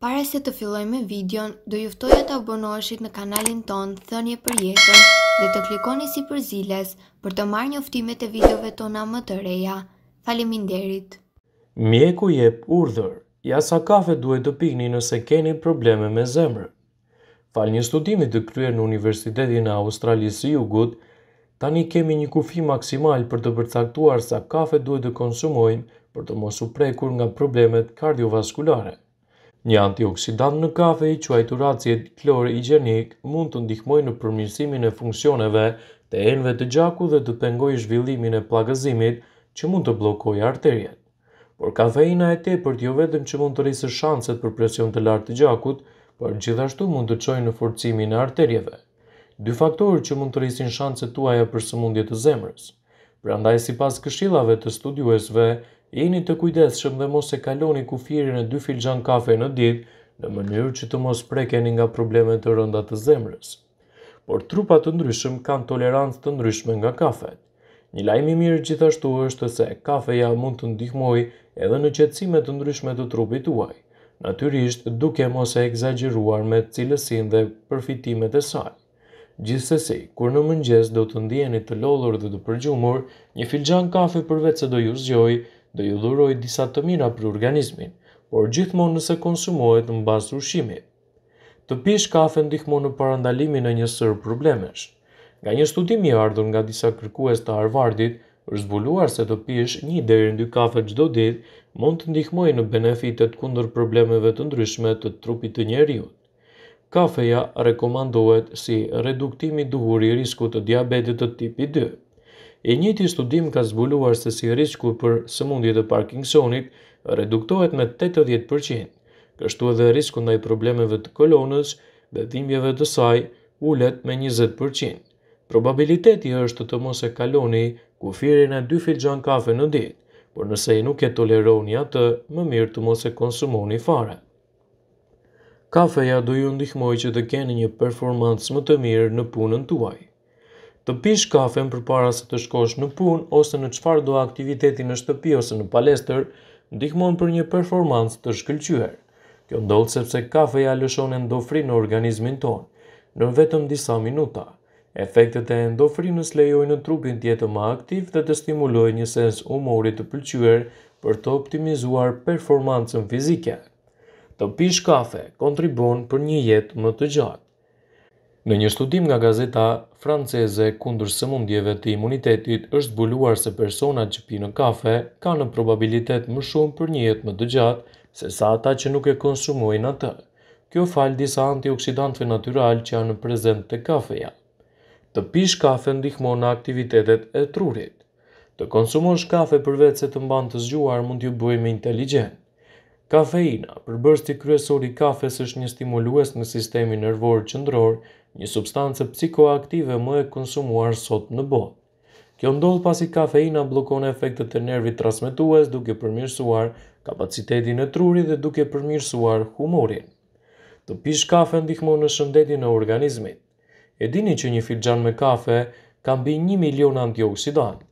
Pare se të filloj me videon, do juftoj e të abonoshit në kanalin ton, thënje për jetën dhe të klikoni si për ziles për të marrë një uftimet e videove tona më të reja. Faleminderit! Mjeku je për urdhër, ja sa kafe duhet të pikni nëse keni probleme me zemrë. Fal një studimi të kryer në Universitetin e Australisë i Ugut, tani kemi një kufi maksimal për të përcaktuar sa kafe duhet të konsumojnë për të mosu prekur nga problemet kardiovaskulare. Një antioksidant në kafe i quajtur acid gjenik mund të ndihmojë në përmirësimin e funksioneve të enëve të gjaku dhe të pengojë zhvillimin e plagëzimit që mund të bllokojë arteriet. Por kafeina e tepërt jo vetëm që mund të rrisë shanset për presion të lartë të gjakut, por gjithashtu mund të çojë në forcimin e arterieve. Dy faktorë që mund të rrisin shanset tuaja për sëmundje të zemrës. Prandaj sipas këshillave të studiuesve, jeni të kujdeshëm dhe mos e kaloni kufirin e dy filxhan kafe në ditë në mënyrë që të mos prekeni nga problemet të rënda të zemrës. Por trupat të ndryshëm kanë tolerancë të ndryshme nga kafet. Një lajmë i mirë gjithashtu është se kafeja mund të ndihmoj edhe në qetsimet të ndryshme të trupit tuaj, natyrisht duke mos e egzageruar me cilësin dhe përfitimet e saj. Gjithsesi, kur në mëngjes do të ndjeni të lodhur dhe të përgjumur, një filxhan kafe përveç se do ju zgjojë, dhe ju dhuroj disa të mira për organizmin, por gjithmonë nëse konsumohet në bas ushqimit. Të pish kafe ndihmon në parandalimin e një sërë problemesh. Nga një studim i ardhur nga disa kërkues të Harvardit, është zbuluar se të pish një deri në dy kafe çdo ditë mund të ndihmojë në benefitet kundër problemeve të ndryshme të trupit të njeriu. Kafeja rekomandohet si reduktimi duhur i riskut të diabetit të tipi 2. E njëti studim ka zbuluar se si risku për sëmundje e Parkinsonit reduktohet me 80%, kështu edhe risku ndaj problemeve të kolonës dhe dhimbjeve të saj ullet me 20%. Probabiliteti është të mos e kaloni ku firin e dy filxan kafe në ditë, por nëse i nuk e toleroni atë, më mirë të mos e konsumoni fare. Kafeja do ju ndihmoj që të keni një performancë më të mirë në punën tuaj të pish kafen për para se të shkosh në pun ose në qfar do aktiviteti në shtëpi ose në palestër, ndihmon për një performans të shkëllqyher. Kjo ndollë sepse kafeja lëshon e në organizmin tonë, në vetëm disa minuta. Efektet e ndofri në slejoj në trupin tjetë ma aktiv dhe të stimuloj një sens umorit të pëlqyher për të optimizuar performansën fizike. Të pish kafe kontribon për një jetë më të gjatë. Në një studim nga gazeta franceze kundër sëmundjeve të imunitetit, është zbuluar se persona që pinë kafe ka në probabilitet më shumë për një jetë më të gjatë se sa ata që nuk e konsumojnë atë. Kjo falë disa antioksidantve natural që janë në prezent të kafeja. Të pish kafe ndihmon në aktivitetet e trurit. Të konsumosh kafe përvec se të mban të zgjuar mund t'ju bëj me inteligent. Kafeina, përbërsti kryesori kafes është një stimulues në sistemi nervor qëndrorë, një substancë psikoaktive më e konsumuar sot në botë. Kjo ndodh pasi kafeina bllokon efektet e nervit transmetues duke përmirësuar kapacitetin e trurit dhe duke përmirësuar humorin. Të pish kafe ndihmon në shëndetin e organizmit. E dini që një filxhan me kafe ka mbi 1 milion antioksidantë.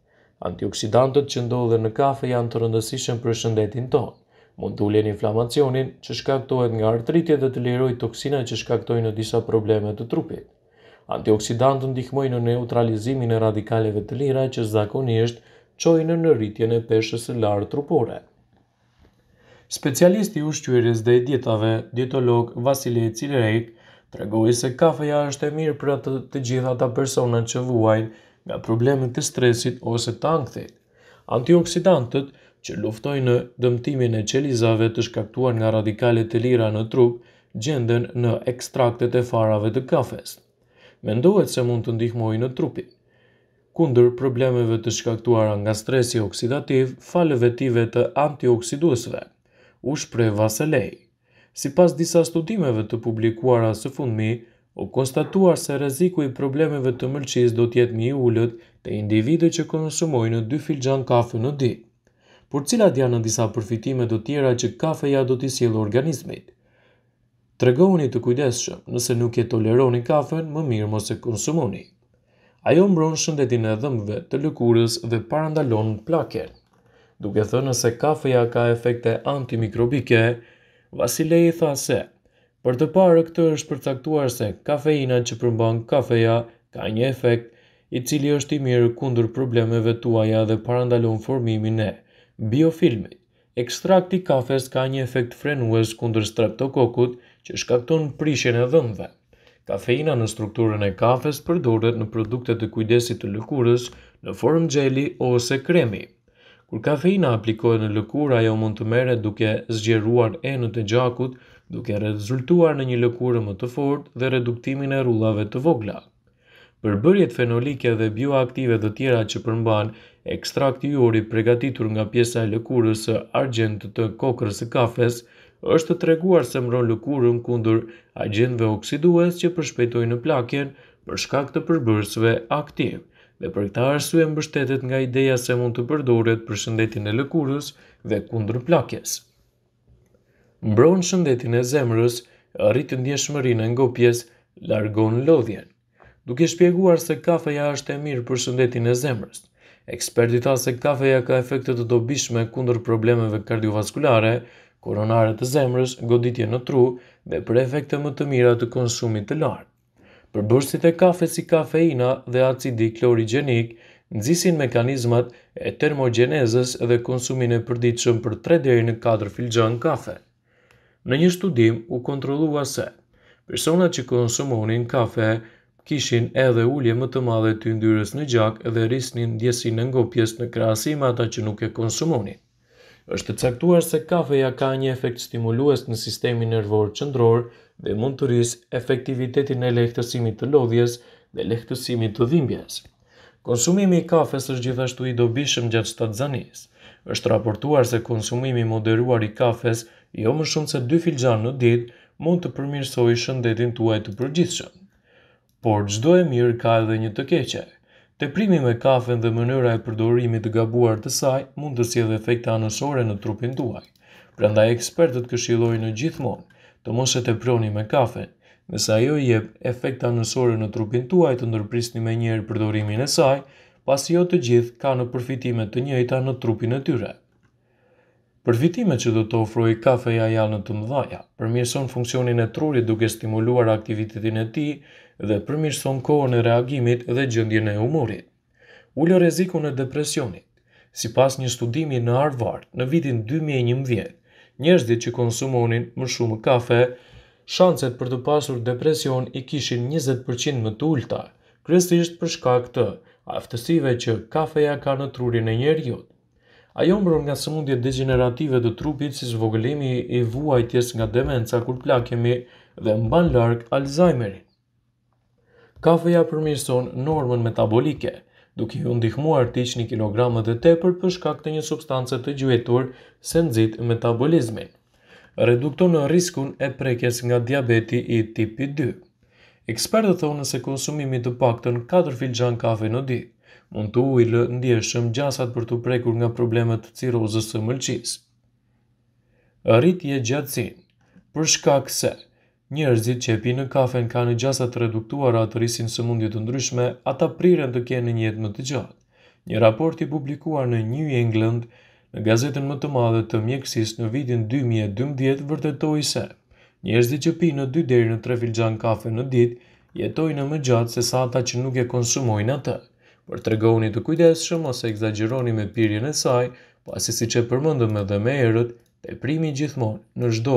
Antioksidantët që ndodhen në kafe janë të rëndësishëm për shëndetin tonë mund të ulen inflamacionin që shkaktohet nga artritje dhe të liroj toksina që shkaktojnë në disa probleme të trupit. Antioksidantë ndihmojnë në neutralizimin e radikaleve të lira që zakonisht qojnë në rritjen e peshës e lartë trupore. Specialisti ushqyëris dhe i dietave, dietolog Vasile Cilerejk, tregoi se kafeja është e mirë për atë të gjitha ata personat që vuajnë nga problemet e stresit ose të angthit. Antioksidantët që luftojnë në dëmtimin e qelizave të shkaktuar nga radikale të lira në trup, gjenden në ekstraktet e farave të kafes. Mendohet se mund të ndihmoj në trupin. Kundër problemeve të shkaktuar nga stresi oksidativ, faleve tive të antioksiduesve, u shpre vaselej. Si pas disa studimeve të publikuara së fundmi, o konstatuar se reziku i problemeve të mëlqis do tjetë mi ullët të individu që konsumojnë dy filxan kafe në ditë por cilat janë në disa përfitime të tjera që kafeja do t'i sjellë organizmit. Tregoni të kujdesshëm, nëse nuk e toleroni kafen, më mirë mos e konsumoni. Ajo mbron shëndetin e dhëmbëve, të lëkurës dhe parandalon plaken. Duke thënë nëse kafeja ka efekte antimikrobike, Vasilej i tha se, për të parë këtë është përcaktuar se kafeina që përmban kafeja ka një efekt i cili është i mirë kundër problemeve tuaja dhe parandalon formimin e biofilmi. Ekstrakti kafes ka një efekt frenues kundër streptokokut që shkakton prishjen e dhëmve. Kafeina në strukturën e kafes përdoret në produkte të kujdesit të lëkurës në formë gjeli ose kremi. Kur kafeina aplikohet në lëkurë, ajo mund të mere duke zgjeruar enët e gjakut, duke rezultuar në një lëkurë më të fortë dhe reduktimin e rrullave të vogla përbërjet fenolike dhe bioaktive dhe tjera që përmban ekstrakt i uri pregatitur nga pjesa e lëkurës së argjent të kokrës së kafes, është të treguar se mron lëkurën kundur agjendve oksidues që përshpejtojnë në plakjen për shkak të përbërsve aktiv. Dhe për këta arsye mbështetet nga ideja se mund të përdoret për shëndetin e lëkurës dhe kundër plakjes. Mbron shëndetin e zemrës, rritë ndjeshmërinë e ngopjes, largon lodhjen duke shpjeguar se kafeja është e mirë për shëndetin e zemrës. Ekspertit tha se kafeja ka efekte të dobishme kundër problemeve kardiovaskulare, koronare të zemrës, goditje në tru dhe për efekte më të mira të konsumit të lartë. Përbërësit e kafe si kafeina dhe acidi klorigenik nëzisin mekanizmat e termogenezës dhe konsumin e përdiqëm për 3 deri në 4 filgjën kafe. Në një studim u kontrolua se, personat që konsumonin kafe, kishin edhe ullje më të madhe të ndyres në gjak dhe rrisnin djesin në ngopjes në krasim ata që nuk e konsumoni. Êshtë të caktuar se kafeja ka një efekt stimulues në sistemi nervor qëndror dhe mund të rris efektivitetin e lehtësimit të lodhjes dhe lehtësimit të dhimbjes. Konsumimi i kafes është gjithashtu i dobishëm gjatë stadzanis. Êshtë raportuar se konsumimi moderuar i kafes jo më shumë se dy filxan në dit mund të përmirsoj shëndetin tuaj të përgjithshëm por gjdo e mirë ka edhe një të keqe. Të primi me kafen dhe mënyra e përdorimit të gabuar të saj, mund të si edhe efekta anësore në trupin tuaj. Prenda ekspertët këshiloj në gjithmonë, të mos e të proni me kafen, nëse jo i jep efekta anësore në trupin tuaj të ndërprisni me njerë përdorimin e saj, pasi jo të gjithë ka në përfitimet të njëjta në trupin e tyre. Përfitimet që do të ofrojë kafeja ja në të mëdhaja, përmirëson funksionin e trurit duke stimuluar aktivitetin e tij dhe përmirëson kohën e reagimit dhe gjendjen e humorit. reziku rrezikun e depresionit. Sipas një studimi në Harvard në vitin 2011, njerëzit që konsumonin më shumë kafe, shanset për të pasur depresion i kishin 20% më të ulta, kryesisht për shkak të aftësive që kafeja ka në trurin e njerëzit. Ajo mbron nga sëmundje degenerative të trupit si zvogëlimi i vuajtjes nga demenca kur plakemi dhe mban larg Alzheimerin. Kafeja përmirëson normën metabolike, duke ju ndihmuar të hiqni kilogramë të tepër për shkak të një substance të gjuetur se nxit metabolizmin. Redukton riskun e prekjes nga diabeti i tipi 2. Ekspertët thonë se konsumimi të paktën 4 filxhan kafe në ditë mund të ujë lë shëmë gjasat për të prekur nga problemet cirozës së mëlqis. Rritje gjatësin, për shkak se, njerëzit që e pinë kafen ka në gjasat reduktuara të rrisin së mundit të ndryshme, ata priren të kene një jetë më të gjatë. Një raport i publikuar në New England, në gazetën më të madhe të mjekësis në vitin 2012, vërtetoj se, njerëzit që pinë në 2 deri në 3 filxan kafe në ditë, jetojnë më gjatë se sa ata që nuk e konsumojnë atë për të regoni të kujdeshëm ose exageroni me pirjen e saj, pasi si që përmëndëm edhe me erët, pe primi gjithmonë në shdo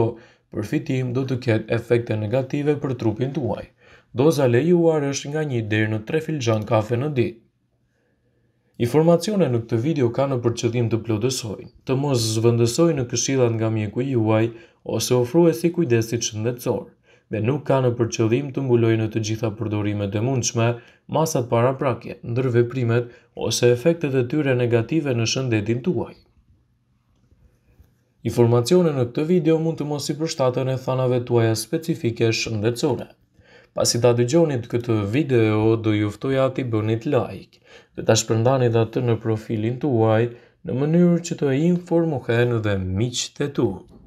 përfitim do të ketë efekte negative për trupin tuaj. Doza lejuar është nga një deri në 3 filxhan kafe në ditë. Informacione në këtë video ka në përqëdhim të plotësojnë, të mos zvëndësojnë në këshillat nga mjeku juaj ose ofruesi kujdesit shëndetësor dhe nuk ka në përqëllim të mbulojnë të gjitha përdorimet e mundshme, masat para prakje, ndërve primet, ose efektet e tyre negative në shëndetin tuaj. Informacione në këtë video mund të mos i përshtatën e thanave tuaja specifike shëndetësore. Pasi ta dëgjonit këtë video, do juftoj ati bënit like dhe ta shpërndani dhe atë në profilin tuaj në mënyrë që të informohen dhe miqë të tuaj.